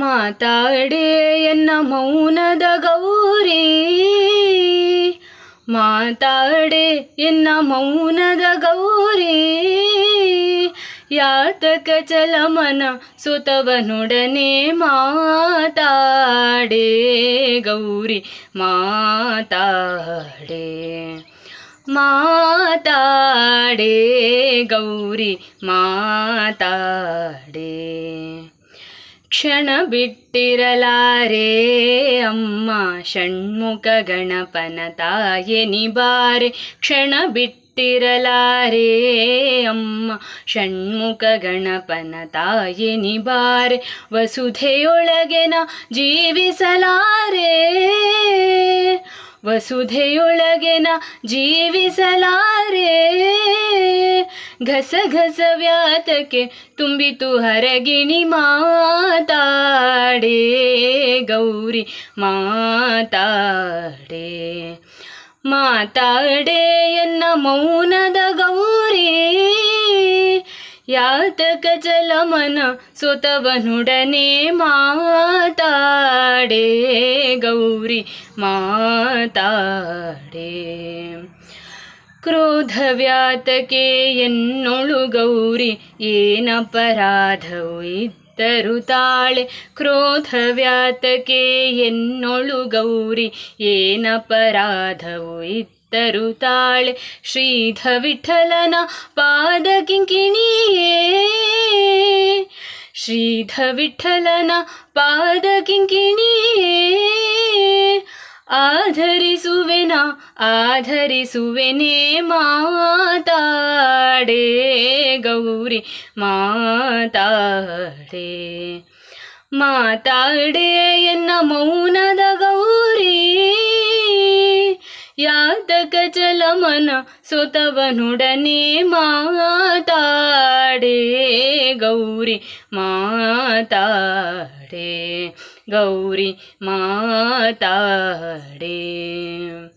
ಮಾತಾಡೆ ಎನ್ನ ಮೌನದ ಗೌರಿ ಮಾತಾಡೆ ಎನ್ನ ಮೌನದ ಗೌರಿ ಯಾತಕ ಚಲಮನ ಸುತವನೊಡನೆ ಮಾತಾಡೆ ಗೌರಿ ಮಾತಾಡೆ ಮಾತಾಡೆ ಗೌರಿ ಮಾತಾಡೆ ಕ್ಷಣ ಬಿಟ್ಟಿರಲಾರೆ ಅಮ್ಮ ಷಣ್ಮುಖ ಗಣಪನ ತಾಯೆ ನಿಬಾರೆ ಕ್ಷಣ ಬಿಟ್ಟಿರಲಾರೆ ಅಮ್ಮ ಷಣ್ಮುಖ ಗಣಪನ ತಾಯೆ ನಿಬಾರೆ ವಸುಧೆಯೊಳಗೆನ ಜೀವಿಸಲಾರೆ ವಸುಧೆಯೊಳಗೆನ ಜೀವಿಸಲಾರೆ ಘಸ ವ್ಯಾತಕ್ಕೆ ತುಂಬಿತು ಹರಗಿಣಿ ಮಾತಾಡೆ ಗೌರಿ ಮಾತಾಡೆ ಮಾತಾಡೆ ಎನ್ನ ಮೌನದ ಗೌರಿ ಯಾತಕ ಜಲಮನ ಸುತವನುಡನೆ ಮಾತಾಡೆ ಗೌರಿ ಮಾತಾಡೆ ಕ್ರೋಧವ್ಯಾತಕೆ ಎನ್ನೊಳು ಗೌರಿ ಏನಪರಾಧವು ಇದ್ದರು ತಾಳೆ ಕ್ರೋಧವ್ಯಾತಕೆ ಎನ್ನೊಳು ಗೌರಿ ಏನಪರಾಧವು ಇದ್ದ ತಾಳೆ ಶ್ರೀಧ ವಿಠಲನ ಪಾದ ಕಿಂಕಿಣಿಯೇ ಶ್ರೀಧ ವಿಠಲನ ಪಾದ ಕಿಂಕಿಣಿಯೇ ಆ ಆಧರಿಸುವೆನೇ ಮಾತಾಡೆ ಗೌರಿ ಮಾತಾಡೆ ಮಾತಾಡೆ ಎನ್ನ ಮೌನದ ಗೌರಿ ಯಾತಕ ಮನ ಸುತವನುಡನೆ ಮಾತಾಡೆ ಗೌರಿ ಮಾತಾಡೆ ಗೌರಿ ಮಾತಾಡೆ